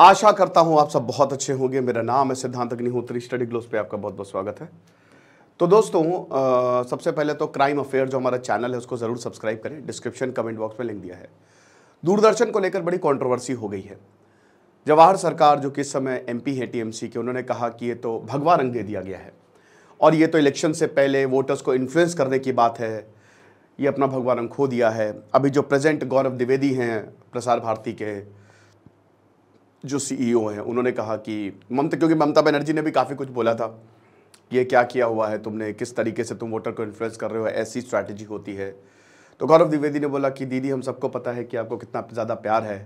आशा करता हूं आप सब बहुत अच्छे होंगे मेरा नाम है सिद्धांत अग्निहोत्री स्टडी ग्लोस पे आपका बहुत बहुत स्वागत है तो दोस्तों आ, सबसे पहले तो क्राइम अफेयर जो हमारा चैनल है उसको ज़रूर सब्सक्राइब करें डिस्क्रिप्शन कमेंट बॉक्स में लिंक दिया है दूरदर्शन को लेकर बड़ी कॉन्ट्रोवर्सी हो गई है जवाहर सरकार जो किस समय एम पी है टी के उन्होंने कहा कि ये तो भगवा रंग दे दिया गया है और ये तो इलेक्शन से पहले वोटर्स को इन्फ्लुएंस करने की बात है ये अपना भगवा रंग खो दिया है अभी जो प्रेजेंट गौरव द्विवेदी हैं प्रसार भारती के जो सीईओ e हैं उन्होंने कहा कि ममता क्योंकि ममता बनर्जी ने भी काफ़ी कुछ बोला था ये क्या किया हुआ है तुमने किस तरीके से तुम वोटर को इन्फ्लुएंस कर रहे हो ऐसी स्ट्रैटेजी होती है तो गौरव द्विवेदी ने बोला कि दीदी हम सबको पता है कि आपको कितना ज़्यादा प्यार है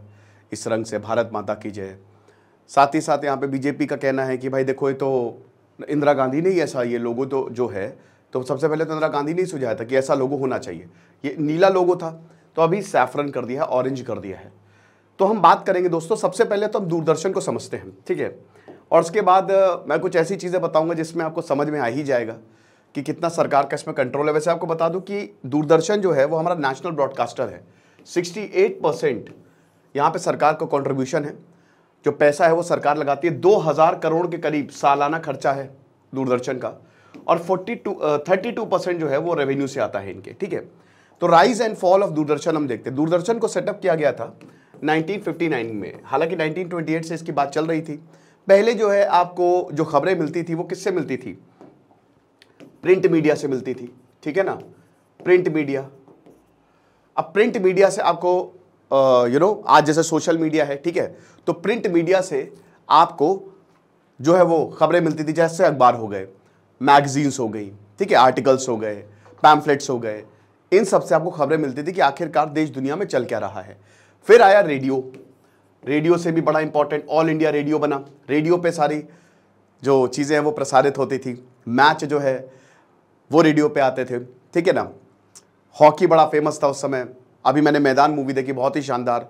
इस रंग से भारत माता की जय साथ ही साथ यहाँ पे बीजेपी का कहना है कि भाई देखो ये तो इंदिरा गांधी ने ही ऐसा ये लोगों तो जो है तो सबसे पहले तो इंदिरा गांधी ने ही सुझाया था कि ऐसा लोगो होना चाहिए ये नीला लोगो था तो अभी सैफरन कर दिया है ऑरेंज कर दिया है तो हम बात करेंगे दोस्तों सबसे पहले तो हम दूरदर्शन को समझते हैं ठीक है और उसके बाद मैं कुछ ऐसी चीज़ें बताऊंगा जिसमें आपको समझ में आ ही जाएगा कि कितना सरकार का इसमें कंट्रोल है वैसे आपको बता दूं कि दूरदर्शन जो है वो हमारा नेशनल ब्रॉडकास्टर है 68 परसेंट यहाँ पर सरकार का कॉन्ट्रीब्यूशन है जो पैसा है वो सरकार लगाती है 2000 करोड़ के करीब सालाना खर्चा है दूरदर्शन का और फोर्टी टू परसेंट जो है वो रेवेन्यू से आता है इनके ठीक है तो rise and fall of Doordarshan हम देखते हैं दूरदर्शन को सेटअप किया गया था 1959 में हालांकि 1928 से इसकी बात चल रही थी पहले जो है आपको जो खबरें मिलती थी वो किससे मिलती थी प्रिंट मीडिया से मिलती थी ठीक है ना प्रिंट मीडिया अब प्रिंट मीडिया से आपको यू नो you know, आज जैसे सोशल मीडिया है ठीक है तो प्रिंट मीडिया से आपको जो है वो खबरें मिलती थी जैसे अखबार हो गए मैगजीन्स हो गई ठीक है आर्टिकल्स हो गए पैम्फलेट्स हो गए इन सब से आपको खबरें मिलती थी कि आखिरकार देश दुनिया में चल क्या रहा है फिर आया रेडियो रेडियो से भी बड़ा इंपॉर्टेंट ऑल इंडिया रेडियो बना रेडियो पे सारी जो चीज़ें हैं वो प्रसारित होती थी मैच जो है वो रेडियो पे आते थे ठीक है ना हॉकी बड़ा फेमस था उस समय अभी मैंने मैदान मूवी देखी बहुत ही शानदार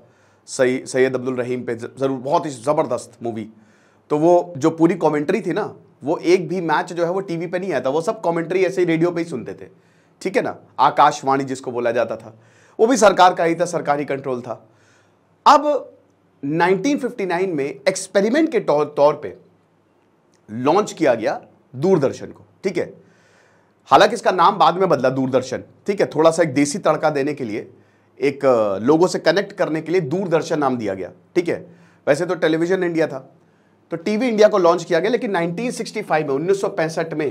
सही सैयद अब्दुल रहीम पे ज़रूर बहुत ही ज़बरदस्त मूवी तो वो जो पूरी कॉमेंट्री थी ना वो एक भी मैच जो है वो टी वी नहीं आता वो सब कॉमेंट्री ऐसे ही रेडियो पर ही सुनते थे ठीक है ना आकाशवाणी जिसको बोला जाता था वो भी सरकार का ही था सरकारी कंट्रोल था अब 1959 में एक्सपेरिमेंट के तौर पे लॉन्च किया गया दूरदर्शन को ठीक है हालांकि इसका नाम बाद में बदला दूरदर्शन ठीक है थोड़ा सा एक देसी तड़का देने के लिए एक लोगों से कनेक्ट करने के लिए दूरदर्शन नाम दिया गया ठीक है वैसे तो टेलीविजन इंडिया था तो टीवी इंडिया को लॉन्च किया गया लेकिन 1965 में उन्नीस में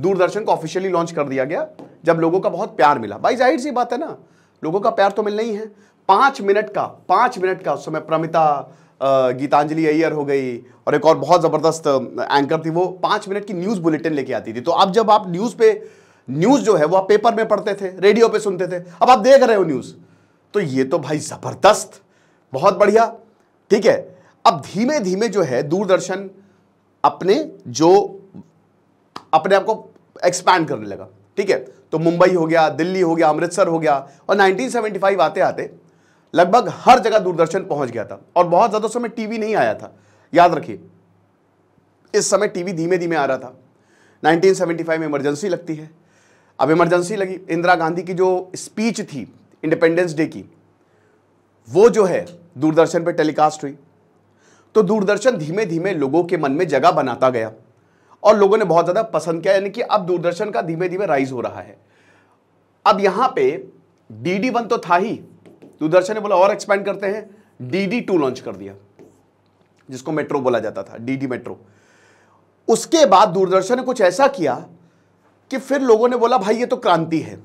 दूरदर्शन को ऑफिशियली लॉन्च कर दिया गया जब लोगों का बहुत प्यार मिला भाई जाहिर सी बात है ना लोगों का प्यार तो मिलना ही है पाँच मिनट का पांच मिनट का उस समय प्रमिता गीतांजलि अय्यर हो गई और एक और बहुत ज़बरदस्त एंकर थी वो पांच मिनट की न्यूज़ बुलेटिन लेके आती थी तो अब जब आप न्यूज़ पे न्यूज़ जो है वो आप पेपर में पढ़ते थे रेडियो पे सुनते थे अब आप देख रहे हो न्यूज़ तो ये तो भाई ज़बरदस्त बहुत बढ़िया ठीक है अब धीमे धीमे जो है दूरदर्शन अपने जो अपने आप को एक्सपैंड करने लगा ठीक है तो मुंबई हो गया दिल्ली हो गया अमृतसर हो गया और 1975 आते आते लगभग हर जगह दूरदर्शन पहुंच गया था और बहुत ज़्यादा समय टीवी नहीं आया था याद रखिए इस समय टीवी धीमे धीमे आ रहा था 1975 में इमरजेंसी लगती है अब इमरजेंसी लगी इंदिरा गांधी की जो स्पीच थी इंडिपेंडेंस डे की वो जो है दूरदर्शन पर टेलीकास्ट हुई तो दूरदर्शन धीमे धीमे लोगों के मन में जगह बनाता गया और लोगों ने बहुत ज़्यादा पसंद किया यानी कि अब दूरदर्शन का धीमे धीमे राइज हो रहा है अब यहां पे डी डी वन तो था ही दूरदर्शन ने बोला और एक्सपेंड करते हैं डीडी टू लॉन्च कर दिया जिसको मेट्रो बोला जाता था डीडी मेट्रो उसके बाद दूरदर्शन ने कुछ ऐसा किया कि फिर लोगों ने बोला भाई ये तो क्रांति है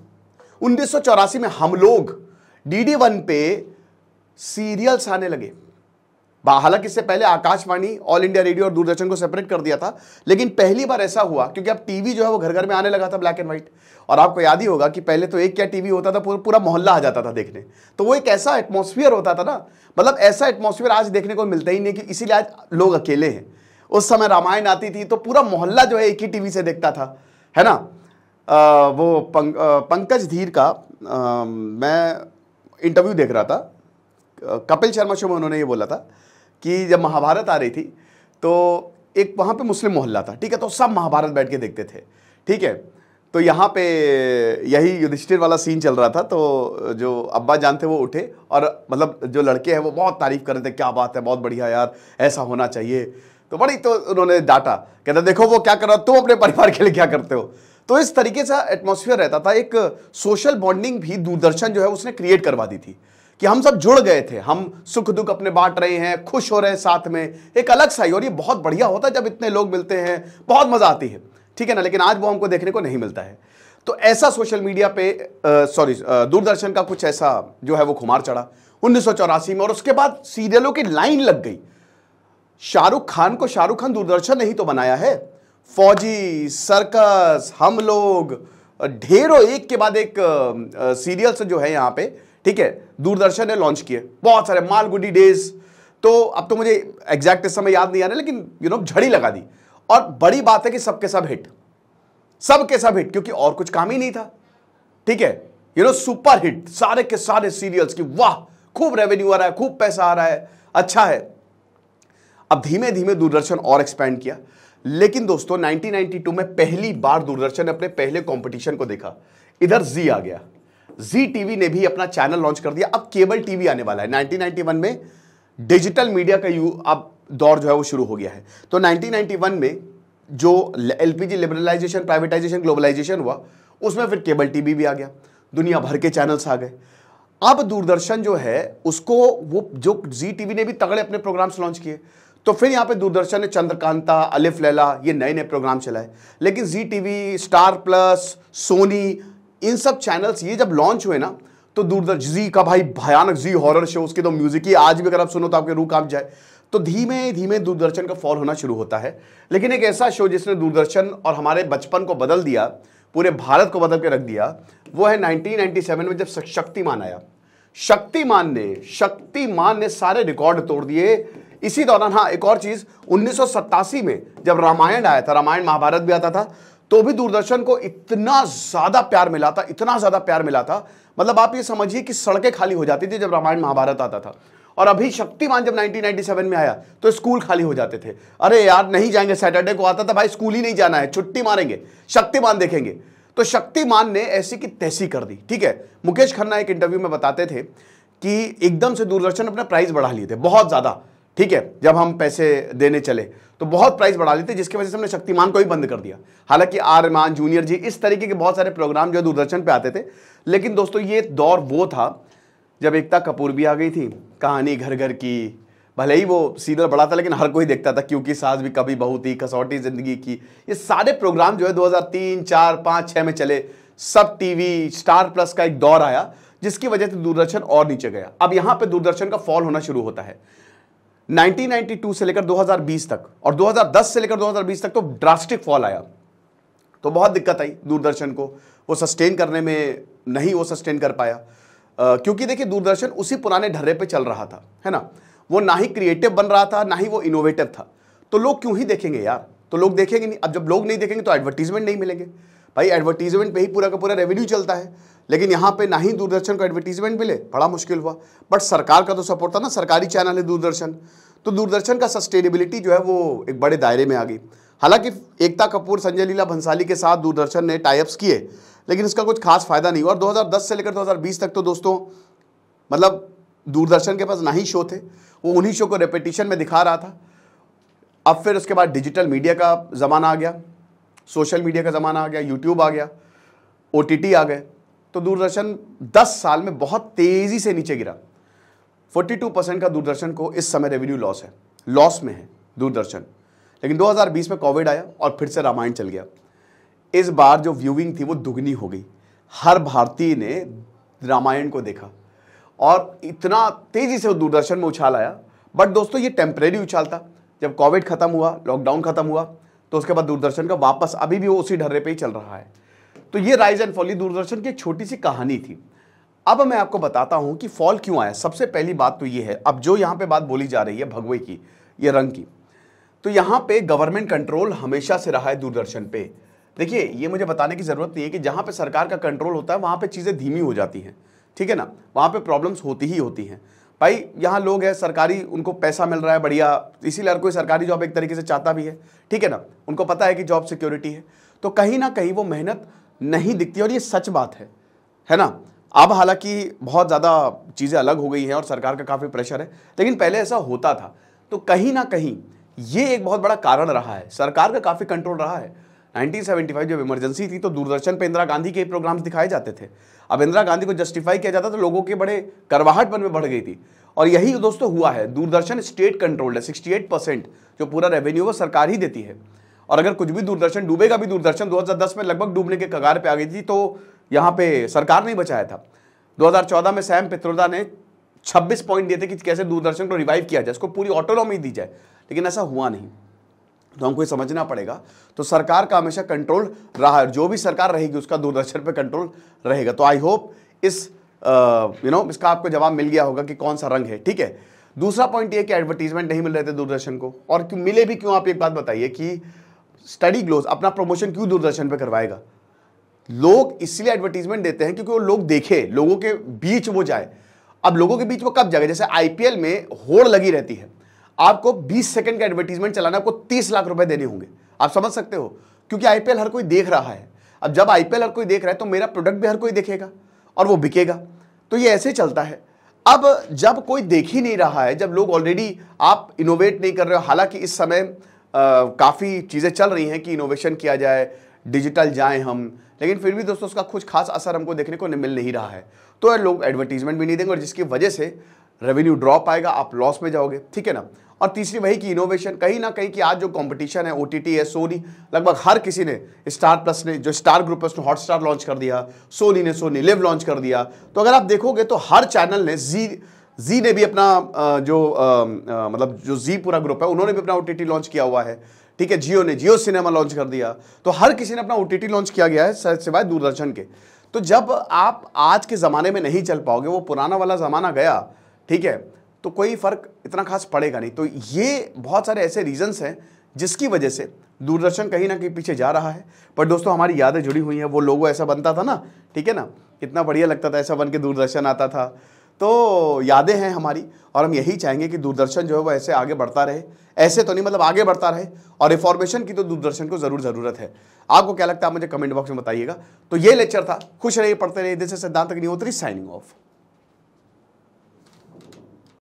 उन्नीस में हम लोग डीडी वन पे सीरियल्स आने लगे हालांकि इससे पहले आकाशवाणी ऑल इंडिया रेडियो और दूरदर्शन को सेपरेट कर दिया था लेकिन पहली बार ऐसा हुआ क्योंकि अब टीवी जो है वो घर घर में आने लगा था ब्लैक एंड व्हाइट और आपको याद ही होगा कि पहले तो एक क्या टीवी होता था पूरा मोहल्ला आ जाता था देखने तो वो एक ऐसा एटमोसफियर होता था ना मतलब ऐसा एटमोसफियर आज देखने को मिलता ही नहीं कि इसीलिए आज लोग अकेले हैं उस समय रामायण आती थी तो पूरा मोहल्ला जो है एक ही टीवी से देखता था है ना आ, वो पंक, आ, पंकज धीर का आ, मैं इंटरव्यू देख रहा था कपिल शर्मा शो में उन्होंने ये बोला था कि जब महाभारत आ रही थी तो एक वहाँ पे मुस्लिम मोहल्ला था ठीक है तो सब महाभारत बैठ के देखते थे ठीक है तो यहाँ पे यही युधिष्ठिर वाला सीन चल रहा था तो जो अब्बा जान थे वो उठे और मतलब जो लड़के हैं वो बहुत तारीफ़ कर रहे थे क्या बात है बहुत बढ़िया यार ऐसा होना चाहिए तो बड़ी तो उन्होंने डांटा कहता देखो वो क्या कर रहा तुम अपने परिवार के लिए क्या करते हो तो इस तरीके से एटमोसफियर रहता था एक सोशल बॉन्डिंग भी दूरदर्शन जो है उसने क्रिएट करवा दी थी कि हम सब जुड़ गए थे हम सुख दुख अपने बांट रहे हैं खुश हो रहे हैं साथ में एक अलग सा ही और ये बहुत बढ़िया होता है जब इतने लोग मिलते हैं बहुत मज़ा आती है ठीक है ना लेकिन आज वो हमको देखने को नहीं मिलता है तो ऐसा सोशल मीडिया पे सॉरी दूरदर्शन का कुछ ऐसा जो है वो खुमार चढ़ा उन्नीस में और उसके बाद सीरियलों की लाइन लग गई शाहरुख खान को शाहरुख खान दूरदर्शन ने ही तो बनाया है फौजी सर्कस हम लोग ढेरों एक के बाद एक सीरियल्स जो है यहाँ पे ठीक है दूरदर्शन ने लॉन्च किए बहुत सारे मालगुडी डेज तो अब तो मुझे एग्जैक्ट इस समय याद नहीं आ रहा लेकिन यू नो झड़ी लगा दी और बड़ी बात है कि सबके सब हिट सबके सब हिट क्योंकि और कुछ काम ही नहीं था ठीक है यू नो सुपर हिट सारे के सारे सीरियल्स की वाह खूब रेवेन्यू आ रहा है खूब पैसा आ रहा है अच्छा है अब धीमे धीमे दूरदर्शन और एक्सपैंड किया लेकिन दोस्तों 1992 में पहली बार दूरदर्शन ने अपने पहले कंपटीशन को देखा इधर जी आ गया जी टीवी ने भी अपना चैनल लॉन्च कर दिया अब केबल टीवी आने वाला है 1991 में डिजिटल मीडिया का यू अब दौर जो है वो शुरू हो गया है तो 1991 में जो एलपीजी लिबरलाइजेशन प्राइवेटाइजेशन ग्लोबलाइजेशन हुआ उसमें फिर केबल टीवी भी आ गया दुनिया भर के चैनल्स आ गए अब दूरदर्शन जो है उसको वो जो जी टीवी ने भी तगड़े अपने प्रोग्राम्स लॉन्च किए तो फिर यहाँ पे दूरदर्शन ने चंद्रकांता अलिफ लैला ये नए नए प्रोग्राम चलाए लेकिन G V star plus Sony इन सब चैनल्स ये जब लॉन्च हुए ना तो दूरदर्श जी का भाई भयानक जी हॉरर शो उसके तो म्यूजिक ही आज भी अगर आप सुनो तो आपके रूह कांप जाए तो धीमे धीमे दूरदर्शन का फॉल होना शुरू होता है लेकिन एक ऐसा शो जिसने दूरदर्शन और हमारे बचपन को बदल दिया पूरे भारत को बदल के रख दिया वो है 1997 में जब शक्तिमान आया शक्तिमान ने शक्तिमान ने सारे रिकॉर्ड तोड़ दिए इसी दौरान हाँ एक और चीज़ उन्नीस में जब रामायण आया था रामायण महाभारत भी आता था तो भी दूरदर्शन को इतना ज्यादा प्यार मिला था इतना ज्यादा प्यार मिला था मतलब आप ये समझिए कि सड़कें खाली हो जाती थी जब रामायण महाभारत आता था और अभी शक्तिमान जब 1997 में आया तो स्कूल खाली हो जाते थे अरे यार नहीं जाएंगे सैटरडे को आता था भाई स्कूल ही नहीं जाना है छुट्टी मारेंगे शक्तिमान देखेंगे तो शक्तिमान ने ऐसी की तैसी कर दी ठीक है मुकेश खन्ना एक इंटरव्यू में बताते थे कि एकदम से दूरदर्शन अपने प्राइस बढ़ा लिए थे बहुत ज़्यादा ठीक है जब हम पैसे देने चले तो बहुत प्राइस बढ़ा लेते जिसकी वजह से हमने शक्तिमान को भी बंद कर दिया हालांकि आर रहमान जूनियर जी इस तरीके के बहुत सारे प्रोग्राम जो दूरदर्शन पर आते थे लेकिन दोस्तों ये दौर वो था जब एकता कपूर भी आ गई थी कहानी घर घर की भले ही वो सीरियल बड़ा था लेकिन हर कोई देखता था क्योंकि सास भी कभी बहुत थी कसौटी ज़िंदगी की ये सारे प्रोग्राम जो है 2003, चार पाँच छः में चले सब टीवी स्टार प्लस का एक दौर आया जिसकी वजह से दूरदर्शन और नीचे गया अब यहाँ पे दूरदर्शन का फॉल होना शुरू होता है 1992 से लेकर 2020 तक और 2010 से लेकर 2020 तक तो ड्रास्टिक फॉल आया तो बहुत दिक्कत आई दूरदर्शन को वो सस्टेन करने में नहीं वो सस्टेन कर पाया आ, क्योंकि देखिए दूरदर्शन उसी पुराने ढर्रे पे चल रहा था है ना वो ना ही क्रिएटिव बन रहा था ना ही वो इनोवेटिव था तो लोग क्यों ही देखेंगे यार तो लोग देखेंगे नहीं अब जब लोग नहीं देखेंगे तो एडवर्टीजमेंट नहीं मिलेंगे भाई एडवर्टीजमेंट पर ही पूरा का पूरा रेवेन्यू चलता है लेकिन यहाँ पे ना ही दूरदर्शन को एडवर्टीजमेंट मिले बड़ा मुश्किल हुआ बट सरकार का तो सपोर्ट था ना सरकारी चैनल है दूरदर्शन तो दूरदर्शन का सस्टेनेबिलिटी जो है वो एक बड़े दायरे में आ गई हालांकि एकता कपूर संजय लीला भंसाली के साथ दूरदर्शन ने टाइप्स किए लेकिन इसका कुछ खास फायदा नहीं हुआ और दो से लेकर दो तक तो दोस्तों मतलब दूरदर्शन के पास ना ही शो थे वो उन्हीं शो को रेपिटेशन में दिखा रहा था अब फिर उसके बाद डिजिटल मीडिया का ज़माना आ गया सोशल मीडिया का ज़माना आ गया यूट्यूब आ गया ओ आ गए तो दूरदर्शन 10 साल में बहुत तेज़ी से नीचे गिरा 42 परसेंट का दूरदर्शन को इस समय रेवेन्यू लॉस है लॉस में है दूरदर्शन लेकिन 2020 में कोविड आया और फिर से रामायण चल गया इस बार जो व्यूइंग थी वो दुगनी हो गई हर भारतीय ने रामायण को देखा और इतना तेज़ी से वो दूरदर्शन में उछाल आया बट दोस्तों ये टेम्परेरी उछाल था जब कोविड ख़त्म हुआ लॉकडाउन ख़त्म हुआ तो उसके बाद दूरदर्शन का वापस अभी भी वो उसी ढर्रे पे ही चल रहा है तो ये राइज एंड फॉल ये दूरदर्शन की एक छोटी सी कहानी थी अब मैं आपको बताता हूँ कि फॉल क्यों आया सबसे पहली बात तो ये है अब जो यहाँ पे बात बोली जा रही है भगवे की ये रंग की तो यहाँ पे गवर्नमेंट कंट्रोल हमेशा से रहा है दूरदर्शन पे देखिए ये मुझे बताने की ज़रूरत नहीं है कि जहाँ पे सरकार का कंट्रोल होता है वहाँ पे चीज़ें धीमी हो जाती हैं ठीक है ना वहाँ पे प्रॉब्लम्स होती ही होती हैं भाई यहाँ लोग हैं सरकारी उनको पैसा मिल रहा है बढ़िया इसीलिए हर कोई सरकारी जॉब एक तरीके से चाहता भी है ठीक है ना उनको पता है कि जॉब सिक्योरिटी है तो कहीं ना कहीं वो मेहनत नहीं दिखती और ये सच बात है है ना अब हालांकि बहुत ज़्यादा चीज़ें अलग हो गई हैं और सरकार का काफ़ी प्रेशर है लेकिन पहले ऐसा होता था तो कहीं ना कहीं ये एक बहुत बड़ा कारण रहा है सरकार का काफ़ी कंट्रोल रहा है 1975 जब इमरजेंसी थी तो दूरदर्शन पर इंदिरा गांधी के प्रोग्राम्स दिखाए जाते थे अब इंदिरा गांधी को जस्टिफाई किया जाता तो लोगों के बड़े करवाहट मन में बढ़ गई थी और यही दोस्तों हुआ है दूरदर्शन स्टेट कंट्रोल्ड है सिक्सटी परसेंट जो पूरा रेवेन्यू वो सरकार ही देती है और अगर कुछ भी दूरदर्शन डूबेगा भी दूरदर्शन 2010 में लगभग डूबने के कगार पे आ गई थी तो यहाँ पे सरकार नहीं बचाया था 2014 में सैम पित्रोदा ने 26 पॉइंट दिए थे कि कैसे दूरदर्शन को रिवाइव किया जाए इसको पूरी ऑटोनॉमी दी जाए लेकिन ऐसा हुआ नहीं तो हमको ये समझना पड़ेगा तो सरकार का हमेशा कंट्रोल रहा जो भी सरकार रहेगी उसका दूरदर्शन पर कंट्रोल रहेगा तो आई होप इस यू नो इसका आपको जवाब मिल गया होगा कि कौन सा रंग है ठीक है दूसरा पॉइंट ये कि एडवर्टीजमेंट नहीं मिल रहे थे दूरदर्शन को और क्यों मिले भी क्यों आप एक बात बताइए कि स्टडी ग्लोज अपना प्रमोशन क्यों दूरदर्शन पर करवाएगा लोग इसलिए एडवर्टीजमेंट देते हैं क्योंकि वो लोग देखे लोगों के बीच वो जाए अब लोगों के बीच वो कब जाएगा जैसे आईपीएल में होड़ लगी रहती है आपको 20 सेकंड का एडवर्टीजमेंट चलाना आपको 30 लाख रुपए देने होंगे आप समझ सकते हो क्योंकि आईपीएल हर कोई देख रहा है अब जब आईपीएल हर कोई देख रहा है तो मेरा प्रोडक्ट भी हर कोई देखेगा और वो बिकेगा तो ये ऐसे चलता है अब जब कोई देख ही नहीं रहा है जब लोग ऑलरेडी आप इनोवेट नहीं कर रहे हो हालांकि इस समय काफ़ी चीज़ें चल रही हैं कि इनोवेशन किया जाए डिजिटल जाएं हम लेकिन फिर भी दोस्तों उसका कुछ खास असर हमको देखने को मिल नहीं रहा है तो लोग एडवर्टीजमेंट भी नहीं देंगे और जिसकी वजह से रेवेन्यू ड्रॉप आएगा आप लॉस में जाओगे ठीक है ना और तीसरी वही कि इनोवेशन कहीं ना कहीं कि आज जो कंपटीशन है ओ है सोनी लगभग हर किसी ने स्टार प्लस ने जो स्टार ग्रुप है उसने हॉटस्टार लॉन्च कर दिया सोनी ने सोनी लिव लॉन्च कर दिया तो अगर आप देखोगे तो हर चैनल ने जी जी ने भी अपना जो मतलब जो जी पूरा ग्रुप है उन्होंने भी अपना ओ लॉन्च किया हुआ है ठीक है जियो ने जियो सिनेमा लॉन्च कर दिया तो हर किसी ने अपना ओ लॉन्च किया गया है सिवाय दूरदर्शन के तो जब आप आज के ज़माने में नहीं चल पाओगे वो पुराना वाला ज़माना गया ठीक है तो कोई फ़र्क इतना खास पड़ेगा नहीं तो ये बहुत सारे ऐसे रीजंस हैं जिसकी वजह से दूरदर्शन कहीं ना कहीं पीछे जा रहा है पर दोस्तों हमारी यादें जुड़ी हुई हैं वो लोगों ऐसा बनता था ना ठीक है ना कितना बढ़िया लगता था ऐसा बन के दूरदर्शन आता था तो यादें हैं हमारी और हम यही चाहेंगे कि दूरदर्शन जो है वो ऐसे आगे बढ़ता रहे ऐसे तो नहीं मतलब आगे बढ़ता रहे और इन्फॉर्मेशन की तो दूरदर्शन को ज़रूर ज़रूरत है आपको क्या लगता है मुझे कमेंट बॉक्स में बताइएगा तो ये लेक्चर था खुश रहिए पढ़ते रहिए दिस सिद्धांत अग्निहोत्री साइनिंग ऑफ